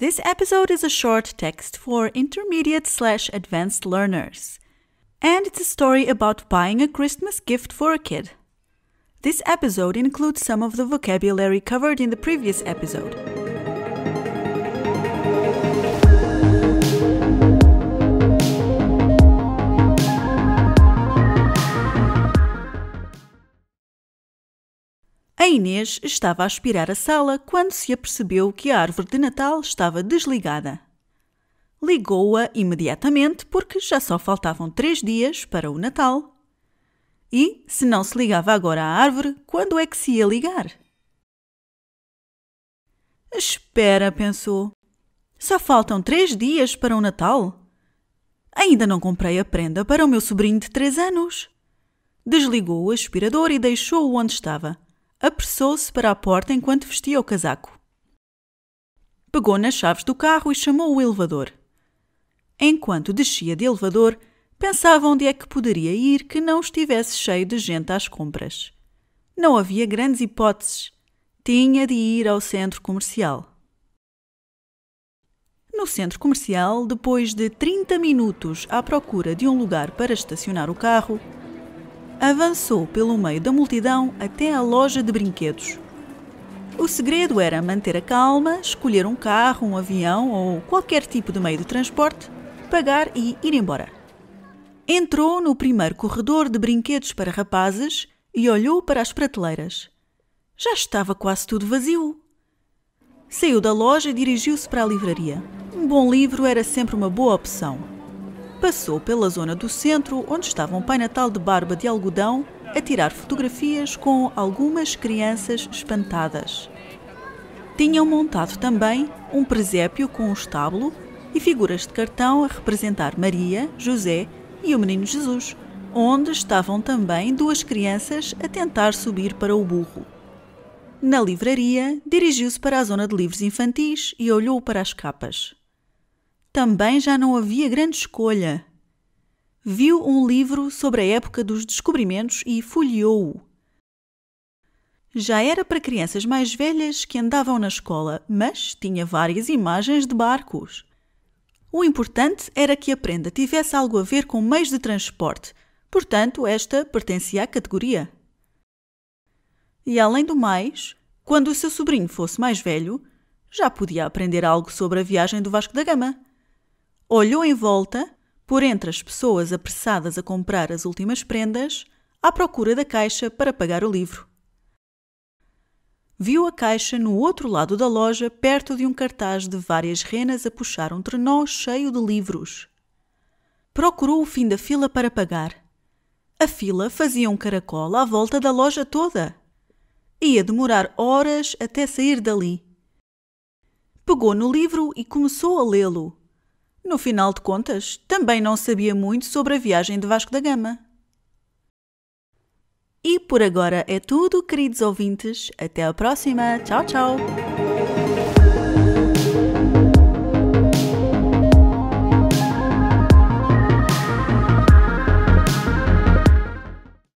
This episode is a short text for intermediate slash advanced learners. And it's a story about buying a Christmas gift for a kid. This episode includes some of the vocabulary covered in the previous episode. Inês estava a aspirar a sala quando se apercebeu que a árvore de Natal estava desligada. Ligou-a imediatamente porque já só faltavam três dias para o Natal. E, se não se ligava agora à árvore, quando é que se ia ligar? Espera, pensou. Só faltam três dias para o Natal? Ainda não comprei a prenda para o meu sobrinho de três anos. Desligou o aspirador e deixou-o onde estava apressou-se para a porta enquanto vestia o casaco. Pegou nas chaves do carro e chamou o elevador. Enquanto descia de elevador, pensava onde é que poderia ir que não estivesse cheio de gente às compras. Não havia grandes hipóteses. Tinha de ir ao centro comercial. No centro comercial, depois de 30 minutos à procura de um lugar para estacionar o carro, avançou pelo meio da multidão até à loja de brinquedos. O segredo era manter a calma, escolher um carro, um avião ou qualquer tipo de meio de transporte, pagar e ir embora. Entrou no primeiro corredor de brinquedos para rapazes e olhou para as prateleiras. Já estava quase tudo vazio. Saiu da loja e dirigiu-se para a livraria. Um bom livro era sempre uma boa opção passou pela zona do centro, onde estava um pai natal de barba de algodão a tirar fotografias com algumas crianças espantadas. Tinham montado também um presépio com um estábulo e figuras de cartão a representar Maria, José e o Menino Jesus, onde estavam também duas crianças a tentar subir para o burro. Na livraria, dirigiu-se para a zona de livros infantis e olhou para as capas também já não havia grande escolha. Viu um livro sobre a época dos descobrimentos e folheou-o. Já era para crianças mais velhas que andavam na escola, mas tinha várias imagens de barcos. O importante era que a prenda tivesse algo a ver com meios de transporte, portanto, esta pertencia à categoria. E além do mais, quando o seu sobrinho fosse mais velho, já podia aprender algo sobre a viagem do Vasco da Gama. Olhou em volta, por entre as pessoas apressadas a comprar as últimas prendas, à procura da caixa para pagar o livro. Viu a caixa no outro lado da loja, perto de um cartaz de várias renas a puxar um trenó cheio de livros. Procurou o fim da fila para pagar. A fila fazia um caracol à volta da loja toda. Ia demorar horas até sair dali. Pegou no livro e começou a lê-lo. No final de contas, também não sabia muito sobre a viagem de Vasco da Gama. E por agora é tudo, queridos ouvintes. Até a próxima. Tchau, tchau.